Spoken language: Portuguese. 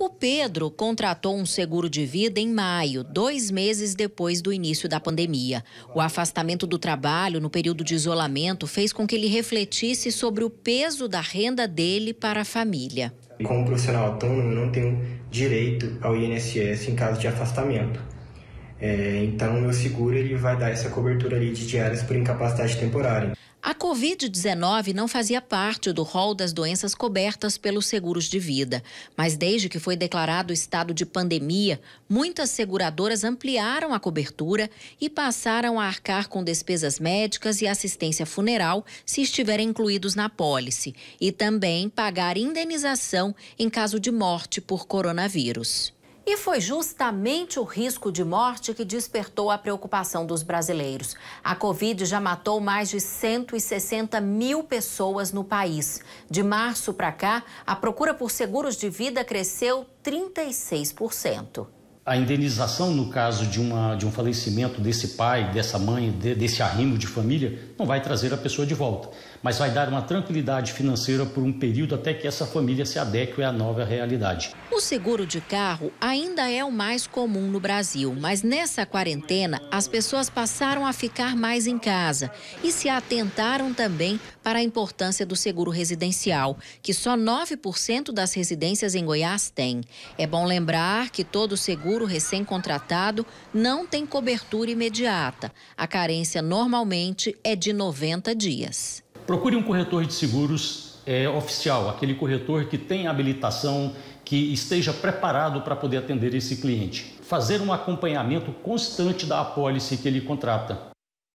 O Pedro contratou um seguro de vida em maio, dois meses depois do início da pandemia. O afastamento do trabalho no período de isolamento fez com que ele refletisse sobre o peso da renda dele para a família. Como profissional autônomo, não tenho direito ao INSS em caso de afastamento. É, então, o meu seguro ele vai dar essa cobertura ali de diárias por incapacidade temporária. A Covid-19 não fazia parte do rol das doenças cobertas pelos seguros de vida, mas desde que foi declarado o estado de pandemia, muitas seguradoras ampliaram a cobertura e passaram a arcar com despesas médicas e assistência funeral se estiverem incluídos na pólice, e também pagar indenização em caso de morte por coronavírus. E foi justamente o risco de morte que despertou a preocupação dos brasileiros. A Covid já matou mais de 160 mil pessoas no país. De março para cá, a procura por seguros de vida cresceu 36% a indenização no caso de, uma, de um falecimento desse pai, dessa mãe, de, desse arrimo de família, não vai trazer a pessoa de volta, mas vai dar uma tranquilidade financeira por um período até que essa família se adeque à nova realidade. O seguro de carro ainda é o mais comum no Brasil, mas nessa quarentena as pessoas passaram a ficar mais em casa e se atentaram também para a importância do seguro residencial, que só 9% das residências em Goiás tem. É bom lembrar que todo seguro seguro recém-contratado não tem cobertura imediata. A carência normalmente é de 90 dias. Procure um corretor de seguros é, oficial, aquele corretor que tem habilitação, que esteja preparado para poder atender esse cliente. Fazer um acompanhamento constante da apólice que ele contrata.